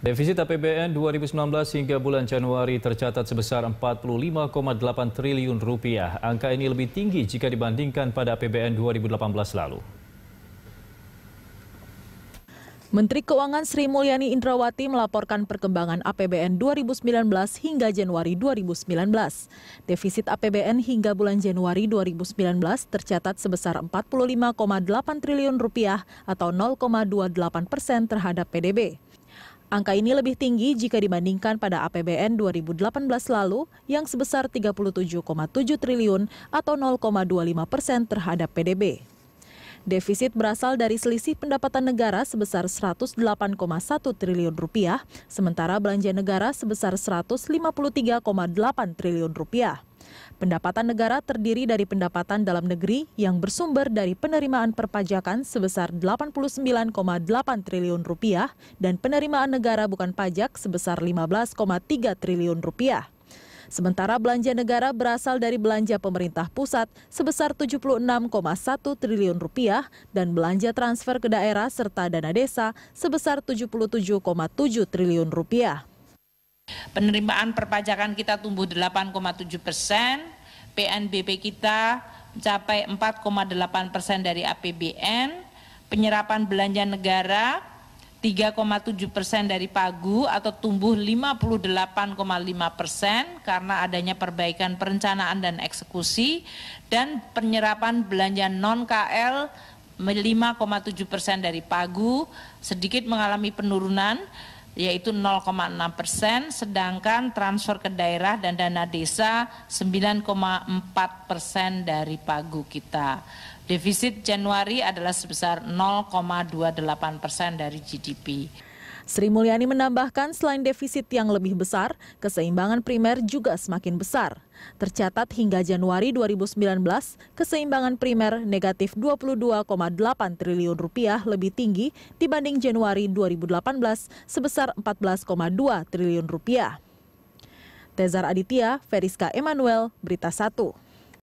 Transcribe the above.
Defisit APBN 2019 hingga bulan Januari tercatat sebesar 45,8 triliun rupiah. Angka ini lebih tinggi jika dibandingkan pada APBN 2018 lalu. Menteri Keuangan Sri Mulyani Indrawati melaporkan perkembangan APBN 2019 hingga Januari 2019. Defisit APBN hingga bulan Januari 2019 tercatat sebesar 45,8 triliun rupiah atau 0,28 persen terhadap PDB. Angka ini lebih tinggi jika dibandingkan pada APBN 2018 lalu yang sebesar 37,7 triliun atau 0,25 persen terhadap PDB. Defisit berasal dari selisih pendapatan negara sebesar 108,1 triliun rupiah, sementara belanja negara sebesar 153,8 triliun rupiah. Pendapatan negara terdiri dari pendapatan dalam negeri yang bersumber dari penerimaan perpajakan sebesar 89,8 triliun rupiah dan penerimaan negara bukan pajak sebesar 15,3 triliun rupiah. Sementara belanja negara berasal dari belanja pemerintah pusat sebesar 76,1 triliun rupiah dan belanja transfer ke daerah serta dana desa sebesar 77,7 triliun rupiah. Penerimaan perpajakan kita tumbuh 8,7 persen, PNBP kita mencapai 4,8 persen dari APBN, penyerapan belanja negara 3,7 persen dari pagu atau tumbuh 58,5 persen karena adanya perbaikan perencanaan dan eksekusi dan penyerapan belanja non KL 5,7 persen dari pagu sedikit mengalami penurunan yaitu 0,6 persen, sedangkan transfer ke daerah dan dana desa 9,4 persen dari pagu kita. Defisit Januari adalah sebesar 0,28 persen dari GDP. Sri Mulyani menambahkan selain defisit yang lebih besar, keseimbangan primer juga semakin besar. Tercatat hingga Januari 2019, keseimbangan primer negatif 22,8 triliun rupiah lebih tinggi dibanding Januari 2018 sebesar 14,2 triliun rupiah. Tezar Aditya, Veriska Emanuel, Berita 1.